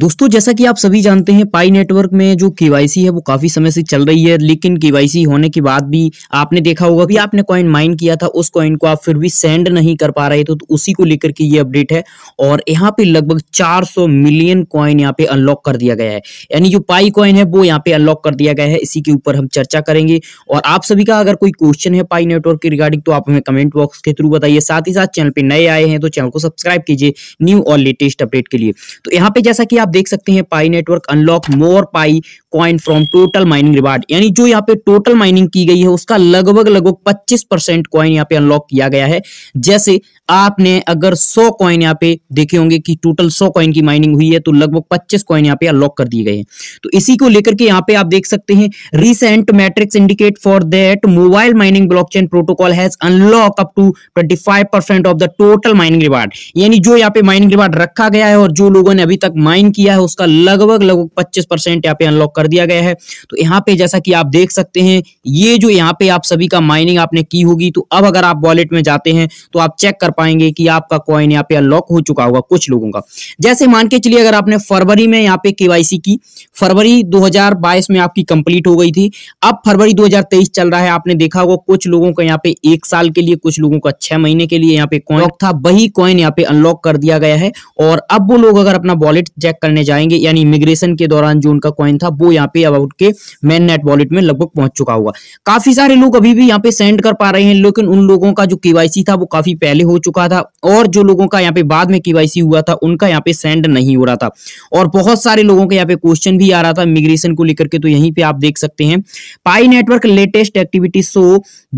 दोस्तों जैसा कि आप सभी जानते हैं पाई नेटवर्क में जो केवाईसी है वो काफी समय से चल रही है लेकिन केवाईसी होने के बाद भी आपने देखा होगा कि आपने कॉइन माइन किया था उस कॉइन को आप फिर भी सेंड नहीं कर पा रहे थे तो, उसी को लेकर के ये अपडेट है और यहाँ पे लगभग 400 मिलियन कॉइन यहाँ पे अनलॉक कर दिया गया है यानी जो पाई कॉइन है वो यहाँ पे अनलॉक कर दिया गया है इसी के ऊपर हम चर्चा करेंगे और आप सभी का अगर कोई क्वेश्चन है पाई नेटवर्क के रिगार्डिंग तो आप हमें कमेंट बॉक्स के थ्रू बताइए साथ ही साथ चैनल पर नए आए हैं तो चैनल को सब्सक्राइब कीजिए न्यू और लेटेस्ट अपडेट के लिए तो यहाँ पे जैसा कि आप देख सकते हैं Pi network unlock more Pi coin from total mining reward यानी जो यहाँ पे टोटल माइनिंग की गई है उसका लगभग लगभग 25 परसेंट कॉइन यहाँ पे अनलॉक किया गया है जैसे आपने अगर 100 कॉइन यहाँ पे देखे होंगे कि टोटल 100 कॉइन की माइनिंग हुई है तो लगभग 25 कॉइन यहाँ पे अनलॉक कर दिए गए हैं तो इसी को लेकर के यहाँ पे आप देख सकते हैं recent matrix indicate for that mobile mining blockchain protocol has unlock up to 25 percent of the total mining reward यानी जो यहाँ पे माइनिंग रिवार्ड रखा गया है और जो लोगों ने अभी तक माइन किया है उसका लगभग लगभग पच्चीस परसेंट यहाँ पे अनलॉक कर दिया गया है तो यहाँ पे जैसा कि आप देख सकते हैं ये जो यहाँ पे आप सभी का माइनिंग आपने की होगी तो अब अगर आप वॉलेट में जाते हैं तो आप चेक कर पाएंगे कि आपका कॉइन यहाँ पे अनलॉक हो चुका होगा कुछ लोगों का जैसे मान के चलिए अगर आपने फरवरी में यहाँ पे के की फरवरी दो में आपकी कंप्लीट हो गई थी अब फरवरी दो चल रहा है आपने देखा होगा कुछ लोगों का यहाँ पे एक साल के लिए कुछ लोगों का छह महीने के लिए यहाँ पे कॉइन था वही कॉइन यहाँ पे अनलॉक कर दिया गया है और अब वो लोग अगर अपना वॉलेट चेक करने जाएंगे यानी इमिग्रेशन के दौरान जो उनका कॉइन था वो यहाँ पे अबाउट के मेन नेट वॉलेट में लगभग पहुंच चुका होगा काफी सारे लोग अभी भी यहाँ पे सेंड कर पा रहे हैं लेकिन उन लोगों का जो केवाईसी था वो काफी पहले हो चुका था और जो लोगों का यहाँ पे बाद में केवाईसी हुआ था उनका यहाँ पे सेंड नहीं हो रहा था और बहुत सारे लोगों के यहाँ पे क्वेश्चन भी आ रहा था इमिग्रेशन को लेकर के तो यहीं पे आप देख सकते हैं Pi network latest activity show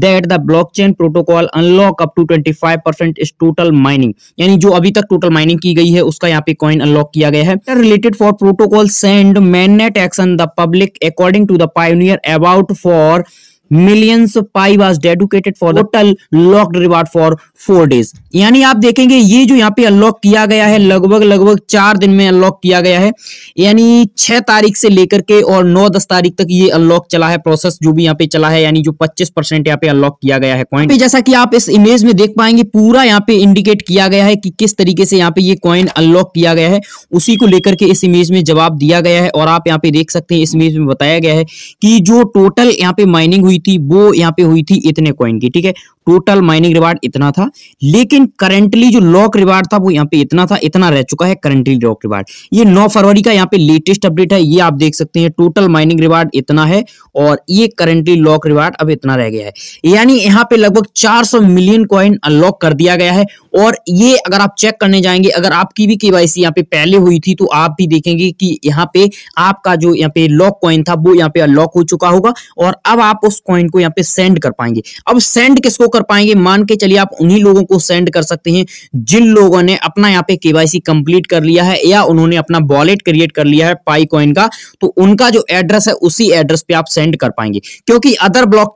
that the blockchain protocol unlock up to 25 percent total mining यानी जो अभी तक टोटल माइनिंग की गई है उसका यहाँ पे कॉइन अनलॉक किया गया है matter related for protocols and mainnet action the public according to the pioneer about for millions Pi was dedicated for total locked reward for four days यानी आप देखेंगे ये जो यहाँ पे अनलॉक किया गया है लगभग लगभग चार दिन में अनलॉक किया गया है यानी छह तारीख से लेकर के और नौ दस तारीख तक ये अनलॉक चला है प्रोसेस जो भी यहाँ पे चला है यानी जो पच्चीस परसेंट यहाँ पे अनलॉक किया गया है कॉइन जैसा कि आप इस इमेज में देख पाएंगे पूरा यहाँ पे इंडिकेट किया गया है कि किस तरीके से यहाँ पे ये कॉइन अनलॉक किया गया है उसी को लेकर के इस इमेज में जवाब दिया गया है और आप यहाँ पे देख सकते हैं इस इमेज में बताया गया है कि जो टोटल यहाँ पे माइनिंग हुई हुई थी वो यहाँ पे हुई थी इतने कॉइन की ठीक है टोटल माइनिंग रिवार्ड इतना था लेकिन करंटली जो लॉक रिवार्ड था वो यहाँ पे इतना था इतना रह चुका है करंटली लॉक रिवार्ड ये 9 फरवरी का यहाँ पे लेटेस्ट अपडेट है ये आप देख सकते हैं टोटल माइनिंग रिवार्ड इतना है और ये करंटली लॉक रिवार्ड अब इतना रह गया है यानी यहाँ पे लगभग चार मिलियन कॉइन अनलॉक कर दिया गया है और ये अगर आप चेक करने जाएंगे अगर आपकी भी के वाई पे पहले हुई थी तो आप भी देखेंगे कि यहाँ पे आपका जो यहाँ पे लॉक कॉइन था वो यहाँ पे अनलॉक हो चुका होगा और अब आप उस कॉइन को यहाँ पे सेंड कर पाएंगे अब सेंड किसको कर पाएंगे मान के चलिए आप उन्हीं लोगों को सेंड कर सकते हैं जिन लोगों ने अपना यहाँ पे केवाईसी कंप्लीट कर लिया है या उन्होंने अपना वॉलेट क्रिएट कर लिया है पाईकॉइन का तो उनका जो एड्रेस है उसी एड्रेस पे आप सेंड कर पाएंगे क्योंकि अदर ब्लॉक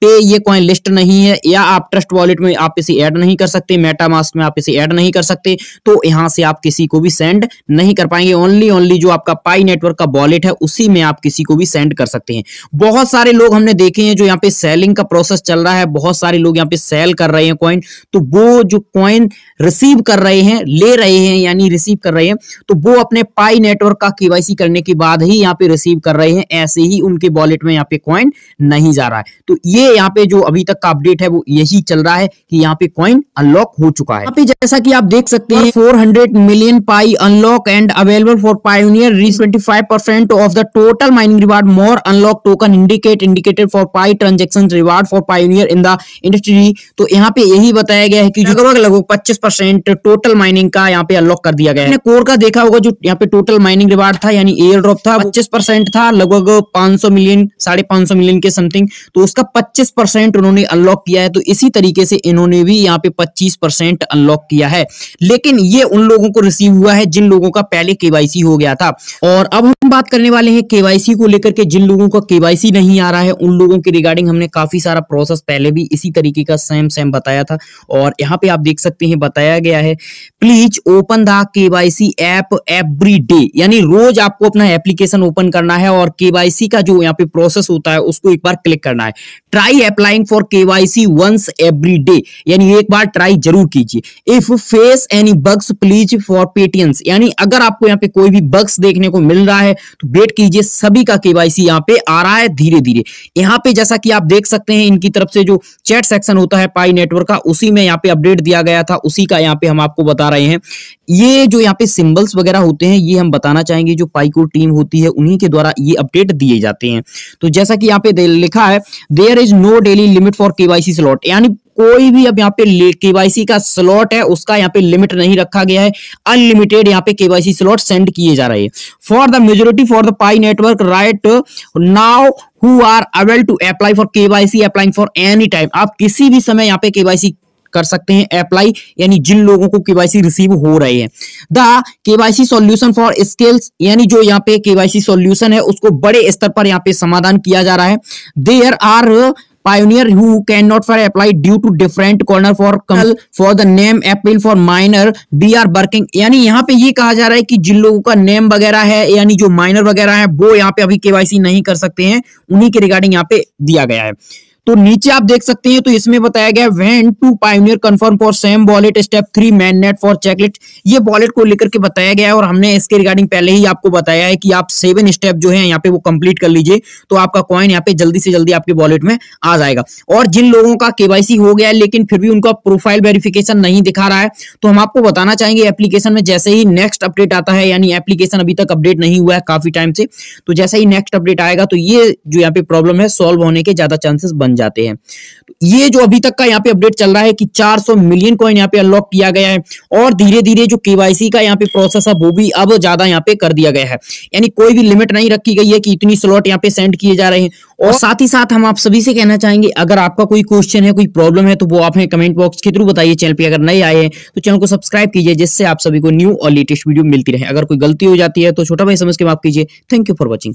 पे ये कॉइन लिस्ट नहीं है या आप ट्रस्ट वॉलेट में आप इसे ऐड नहीं कर सकते मेटा मास्क में आप इसे ऐड नहीं कर सकते तो यहाँ से आप किसी को भी सेंड नहीं कर पाएंगे ओनली ओनली जो आपका पाई नेटवर्क का वॉलेट है उसी में आप किसी को भी सेंड कर सकते हैं बहुत सारे लोग हमने देखे हैं जो यहाँ पे सेलिंग का प्रोसेस चल रहा है बहुत सारे लोग यहाँ पे सेल कर रहे हैं कॉइन तो वो जो कॉइन रिसीव कर रहे हैं ले रहे हैं यानी रिसीव कर रहे हैं तो वो अपने पाई नेटवर्क का केवाईसी करने के बाद ही यहाँ पे रिसीव कर रहे हैं ऐसे ही उनके वॉलेट में यहाँ पे कॉइन नहीं जा रहा है तो ये ये यहाँ पे जो अभी तक का अपडेट है वो यही चल रहा है कि यहाँ पे कॉइन अनलॉक हो चुका है यहाँ जैसा कि आप देख सकते हैं 400 million Pi unlock and available for pioneer reach 25 percent of the total mining reward more unlock token indicate indicated for Pi transaction reward for pioneer in the industry तो यहाँ पे यही बताया गया है की लगभग लगभग पच्चीस टोटल माइनिंग का यहाँ पे अनलॉक कर दिया गया है कोर का देखा होगा जो यहाँ पे टोटल माइनिंग रिवार्ड था यानी एयर ड्रॉप था पच्चीस था लगभग पांच मिलियन साढ़े मिलियन के समथिंग तो उसका पच्चीस परसेंट उन्होंने अनलॉक किया है तो इसी तरीके से इन्होंने भी यहाँ पे पच्चीस परसेंट अनलॉक किया है लेकिन ये उन लोगों को रिसीव हुआ है जिन लोगों का पहले केवाईसी हो गया था और अब हम बात करने वाले हैं केवाईसी को लेकर के जिन लोगों का केवाईसी नहीं आ रहा है उन लोगों के रिगार्डिंग हमने काफी सारा प्रोसेस पहले भी इसी तरीके का सेम सेम बताया था और यहाँ पे आप देख सकते हैं बताया गया है please open the KYC app every day यानी रोज आपको अपना एप्लीकेशन ओपन करना है और केवाईसी का जो यहाँ पे प्रोसेस होता है उसको एक बार क्लिक करना है try applying for K Y C once every day यानी एक बार ट्राई जरूर कीजिए if face any bugs please for patience यानी अगर आपको यहाँ पे कोई भी बग्स देखने को मिल रहा है तो वेट कीजिए सभी का केवाईसी यहाँ पे आ रहा है धीरे धीरे यहाँ पे जैसा कि आप देख सकते हैं इनकी तरफ से जो चैट सेक्शन होता है पाई नेटवर्क का उसी में यहाँ पे अपडेट दिया गया था उसी का यहाँ पे हम आपको बता रहे हैं ये जो यहाँ पे सिंबल्स वगैरह होते हैं ये हम बताना चाहेंगे जो पाई टीम होती है उन्हीं के द्वारा ये अपडेट दिए जाते हैं तो जैसा कि यहाँ पे लिखा है there is no daily limit for KYC slot यानी कोई भी अब यहाँ पे केवाईसी का स्लॉट है उसका यहाँ पे लिमिट नहीं रखा गया है अनलिमिटेड यहाँ पे केवाईसी स्लॉट सेंड किए जा रहे हैं for the majority for the Pi network right now who are avail to apply for KYC applying for any time आप किसी भी समय यहाँ पे केवाईसी कर सकते हैं अप्लाई यानी जिन लोगों को केवाईसी रिसीव हो रहे हैं the KYC solution for scales यानी जो यहाँ पे केवाईसी सॉल्यूशन है उसको बड़े स्तर पर यहाँ पे समाधान किया जा रहा है there are pioneer who can not for apply due to different corner for कमल for the name appeal for minor be are working यानी यहाँ पे ये कहा जा रहा है कि जिन लोगों का नेम वगैरह है यानी जो माइनर वगैरह है वो यहाँ पे अभी केवाईसी नहीं कर सकते हैं उन्हीं के रिगार्डिंग यहाँ पे दिया गया है तो नीचे आप देख सकते हैं तो इसमें बताया गया when two pioneer confirm for same wallet step three man net for चेकलेट ये वॉलेट को लेकर के बताया गया है और हमने इसके रिगार्डिंग पहले ही आपको बताया है कि आप सेवन स्टेप जो है यहाँ पे वो कंप्लीट कर लीजिए तो आपका कॉइन यहाँ पे जल्दी से जल्दी आपके वॉलेट में आ जाएगा और जिन लोगों का केवाईसी हो गया है लेकिन फिर भी उनका प्रोफाइल वेरिफिकेशन नहीं दिखा रहा है तो हम आपको बताना चाहेंगे एप्लीकेशन में जैसे ही नेक्स्ट अपडेट आता है यानी एप्लीकेशन अभी तक अपडेट नहीं हुआ है काफी टाइम से तो जैसे ही नेक्स्ट अपडेट आएगा तो ये जो यहाँ पे प्रॉब्लम है सॉल्व होने के ज्यादा चांसेस बन जाते हैं तो ये जो अभी तक का यहाँ पे अपडेट चल रहा है कि 400 मिलियन कॉइन यहाँ पे अनलॉक किया गया है और धीरे धीरे जो केवाईसी का यहाँ पे प्रोसेस है वो भी अब ज्यादा यहाँ पे कर दिया गया है यानी कोई भी लिमिट नहीं रखी गई है कि इतनी स्लॉट यहाँ पे सेंड किए जा रहे हैं और साथ ही साथ हम आप सभी से कहना चाहेंगे अगर आपका कोई क्वेश्चन है कोई प्रॉब्लम है तो वो आप हमें कमेंट बॉक्स के थ्रू बताइए चैनल पे अगर नए आए हैं तो चैनल को सब्सक्राइब कीजिए जिससे आप सभी को न्यू और लेटेस्ट वीडियो मिलती रहे अगर कोई गलती हो जाती है तो छोटा भाई समझ के माफ कीजिए थैंक यू फॉर वॉचिंग